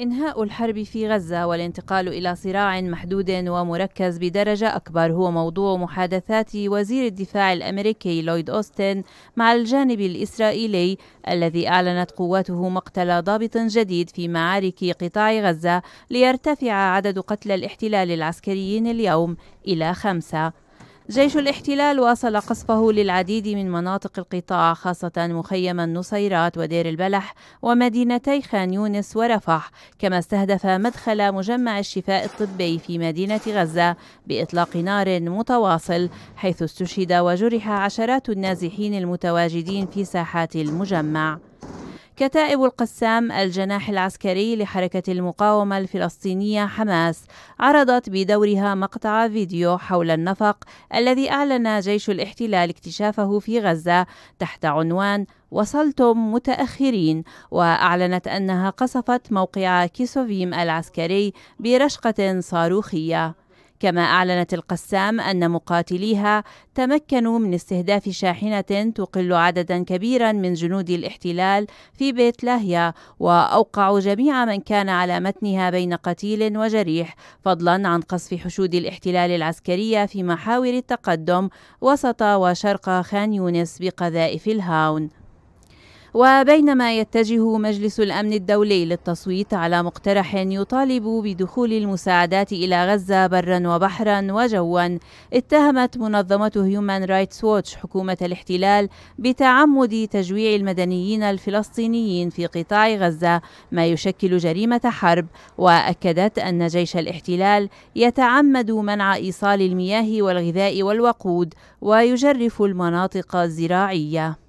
إنهاء الحرب في غزة والانتقال إلى صراع محدود ومركز بدرجة أكبر هو موضوع محادثات وزير الدفاع الأمريكي لويد أوستن مع الجانب الإسرائيلي الذي أعلنت قواته مقتل ضابط جديد في معارك قطاع غزة ليرتفع عدد قتلى الاحتلال العسكريين اليوم إلى خمسة جيش الاحتلال واصل قصفه للعديد من مناطق القطاع خاصة مخيم النصيرات ودير البلح ومدينتي خان يونس ورفح كما استهدف مدخل مجمع الشفاء الطبي في مدينة غزة بإطلاق نار متواصل حيث استشهد وجرح عشرات النازحين المتواجدين في ساحات المجمع كتائب القسام الجناح العسكري لحركة المقاومة الفلسطينية حماس عرضت بدورها مقطع فيديو حول النفق الذي أعلن جيش الاحتلال اكتشافه في غزة تحت عنوان وصلتم متأخرين وأعلنت أنها قصفت موقع كيسوفيم العسكري برشقة صاروخية كما أعلنت القسام أن مقاتليها تمكنوا من استهداف شاحنة تقل عددا كبيرا من جنود الاحتلال في بيت لاهيا وأوقعوا جميع من كان على متنها بين قتيل وجريح فضلا عن قصف حشود الاحتلال العسكرية في محاور التقدم وسط وشرق خان يونس بقذائف الهاون وبينما يتجه مجلس الأمن الدولي للتصويت على مقترح يطالب بدخول المساعدات إلى غزة برا وبحرا وجوا اتهمت منظمة هيومان رايتس ووتش حكومة الاحتلال بتعمد تجويع المدنيين الفلسطينيين في قطاع غزة ما يشكل جريمة حرب وأكدت أن جيش الاحتلال يتعمد منع إيصال المياه والغذاء والوقود ويجرف المناطق الزراعية